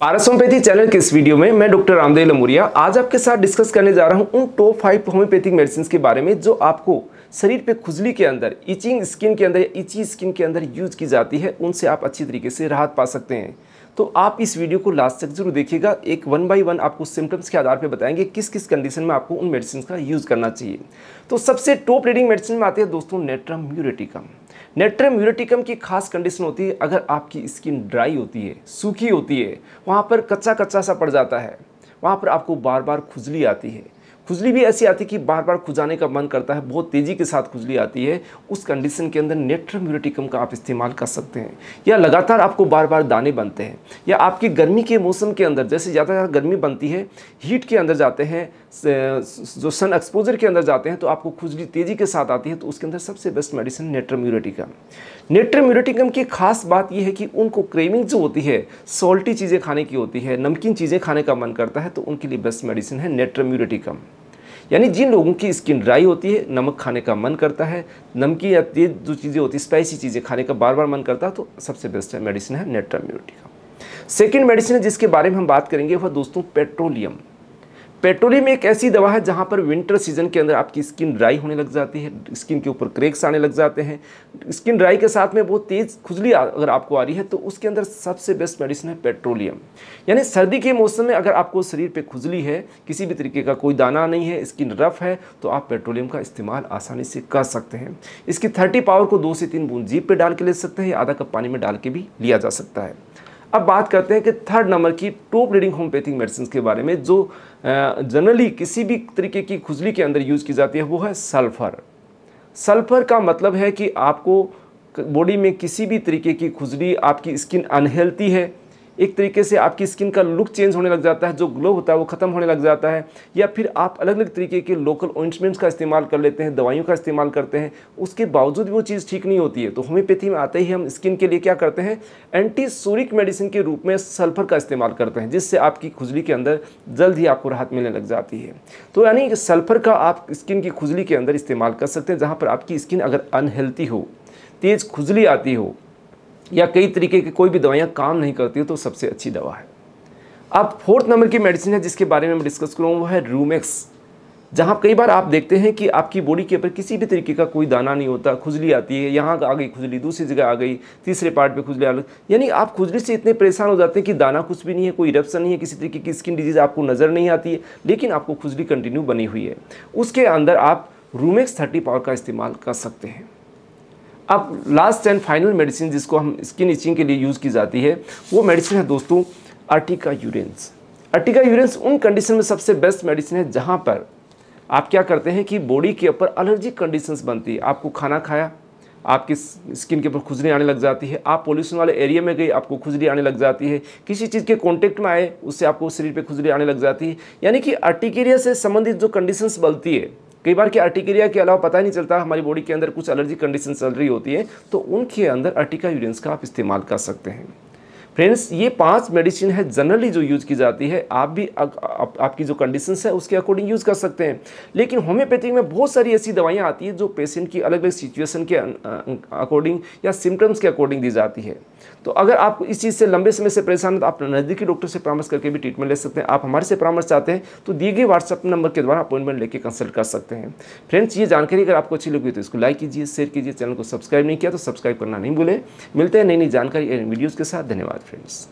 पारस homeopathy channel के इस video में मैं डॉक्टर रामदेव लमुरिया आज आपके साथ डिस्कस करने जा रहा हूं उन टॉप फाइव होम्योपैथिक मेडिसिन के बारे में जो आपको शरीर पे खुजली के अंदर इचिंग स्किन के अंदर या इची स्किन के अंदर यूज की जाती है उनसे आप अच्छी तरीके से राहत पा सकते हैं तो आप इस वीडियो को लास्ट तक जरूर देखिएगा एक वन बाई वन आपको सिम्टम्स के आधार पर बताएंगे किस किस कंडीशन में आपको उन मेडिसिन का यूज़ करना चाहिए तो सबसे टॉप रेडिंग मेडिसिन में आते हैं दोस्तों नेट्रम म्यूरेटिकम नेट्रम यूरेटिकम की खास कंडीशन होती है अगर आपकी स्किन ड्राई होती है सूखी होती है वहाँ पर कच्चा कच्चा सा पड़ जाता है वहाँ पर आपको बार बार खुजली आती है खुजली भी ऐसी आती है कि बार बार खुजाने का मन करता है बहुत तेज़ी के साथ खुजली आती है उस कंडीशन के अंदर नेट्रम यूरेटिकम का आप इस्तेमाल कर सकते हैं या लगातार आपको बार बार दाने बनते हैं या आपकी गर्मी के मौसम के अंदर जैसे ज़्यादा गर्मी बनती है हीट के अंदर जाते हैं जो सन एक्सपोजर के अंदर जाते हैं तो आपको खुजली तेज़ी के साथ आती है तो उसके अंदर सबसे best medicine natrum ureticum natrum ureticum की खास बात यह है कि उनको क्रेविंग जो होती है सॉल्टी चीज़ें खाने की होती है नमकीन चीज़ें खाने का मन करता है तो उनके लिए बेस्ट मेडिसिन है नेट्रम यूरेटिकम यानी जिन लोगों की स्किन ड्राई होती है नमक खाने का मन करता है नमकीन या तेज जो चीज़ें होती है स्पाइसी चीज़ें खाने का बार बार मन करता है तो सबसे बेस्ट है मेडिसिन है नेट्रम्यूनिटी का सेकेंड मेडिसिन जिसके बारे में हम बात करेंगे वह दोस्तों पेट्रोलियम पेट्रोलियम एक ऐसी दवा है जहाँ पर विंटर सीजन के अंदर आपकी स्किन ड्राई होने लग जाती है स्किन के ऊपर क्रेक्स आने लग जाते हैं स्किन ड्राई के साथ में बहुत तेज़ खुजली अगर आपको आ रही है तो उसके अंदर सबसे बेस्ट मेडिसिन है पेट्रोलियम यानी सर्दी के मौसम में अगर आपको शरीर पे खुजली है किसी भी तरीके का कोई दाना नहीं है स्किन रफ है तो आप पेट्रोलियम का इस्तेमाल आसानी से कर सकते हैं इसकी थर्टी पावर को दो से तीन बूंद जीप पर डाल के ले सकते हैं या आधा कप पानी में डाल के भी लिया जा सकता है अब बात करते हैं कि थर्ड नंबर की टॉप रीडिंग होम्योपैथिक मेडिसिन के बारे में जो जनरली किसी भी तरीके की खुजली के अंदर यूज़ की जाती है वो है सल्फ़र सल्फ़र का मतलब है कि आपको बॉडी में किसी भी तरीके की खुजली आपकी स्किन अनहेल्थी है एक तरीके से आपकी स्किन का लुक चेंज होने लग जाता है जो ग्लो होता है वो ख़त्म होने लग जाता है या फिर आप अलग अलग तरीके के लोकल ऑइंटमेंट्स का इस्तेमाल कर लेते हैं दवाइयों का इस्तेमाल करते हैं उसके बावजूद भी वो चीज़ ठीक नहीं होती है तो होम्योपैथी में आते ही हम स्किन के लिए क्या करते हैं एंटी सूरिक मेडिसिन के रूप में सल्फर का इस्तेमाल करते हैं जिससे आपकी खुजली के अंदर जल्द ही आपको राहत मिलने लग जाती है तो यानी सल्फर का आप स्किन की खुजली के अंदर इस्तेमाल कर सकते हैं जहाँ पर आपकी स्किन अगर अनहेल्थी हो तेज़ खुजली आती हो या कई तरीके की कोई भी दवाइयाँ काम नहीं करती तो सबसे अच्छी दवा है अब फोर्थ नंबर की मेडिसिन है जिसके बारे में मैं डिस्कस करूँ वो है रूमेक्स जहाँ कई बार आप देखते हैं कि आपकी बॉडी के ऊपर किसी भी तरीके का कोई दाना नहीं होता खुजली आती है यहाँ आ गई खुजली दूसरी जगह आ गई तीसरे पार्ट पे खुजली आ गई यानी आप खुजली से इतने परेशान हो जाते हैं कि दाना कुछ भी नहीं है कोई इरप्शन नहीं है किसी तरीके की स्किन डिजीज़ आपको नज़र नहीं आती है लेकिन आपको खुजली कंटिन्यू बनी हुई है उसके अंदर आप रूमेक्स थर्टी पावर का इस्तेमाल कर सकते हैं अब लास्ट एंड फाइनल मेडिसिन जिसको हम स्किन इचिंग के लिए यूज़ की जाती है वो मेडिसिन है दोस्तों अर्टिका यूरेंस अर्टिका यूरेंस उन कंडीशन में सबसे बेस्ट मेडिसिन है जहाँ पर आप क्या करते हैं कि बॉडी के ऊपर अलर्जिक कंडीशंस बनती है आपको खाना खाया आपकी स्किन के ऊपर खुजली आने लग जाती है आप पोल्यूशन वाले एरिया में गई आपको खुजली आने लग जाती है किसी चीज़ के कांटेक्ट में आए उससे आपको शरीर पे खुजली आने लग जाती है यानी कि अर्टिकेरिया से संबंधित जो कंडीशंस बनती है कई बार के अर्टिकेरिया के अलावा पता नहीं चलता हमारी बॉडी के अंदर कुछ एलर्जी कंडीशन चल रही होती है तो उनके अंदर अर्टिका यूरियंस का आप इस्तेमाल कर सकते हैं फ्रेंड्स ये पांच मेडिसिन है जनरली जो यूज़ की जाती है आप भी आ, आ, आ, आपकी जो कंडीशन है उसके अकॉर्डिंग यूज़ कर सकते हैं लेकिन होम्योपैथी में बहुत सारी ऐसी दवाइयाँ आती है जो पेशेंट की अलग अलग सिचुएसन के अकॉर्डिंग अं, या सिम्टम्स के अकॉर्डिंग दी जाती है तो अगर आप इस चीज़ से लंबे समय से परेशान हैं तो आप नज़दीकी डॉक्टर से परामर्श करके भी ट्रीटमेंट ले सकते हैं आप हमारे से परामर्श चाहते हैं तो दिए गए व्हाट्सअप नंबर के द्वारा अपॉइंटमेंट लेकर कंसल्ट कर सकते हैं फ्रेंड्स ये जानकारी अगर आपको अच्छी लगी तो इसको लाइक कीजिए शेयर कीजिए चैनल को सब्सक्राइब नहीं किया तो सब्सक्राइब करना नहीं भूलें मिलते हैं नई नई जानकारी वीडियोज़ के साथ धन्यवाद countries.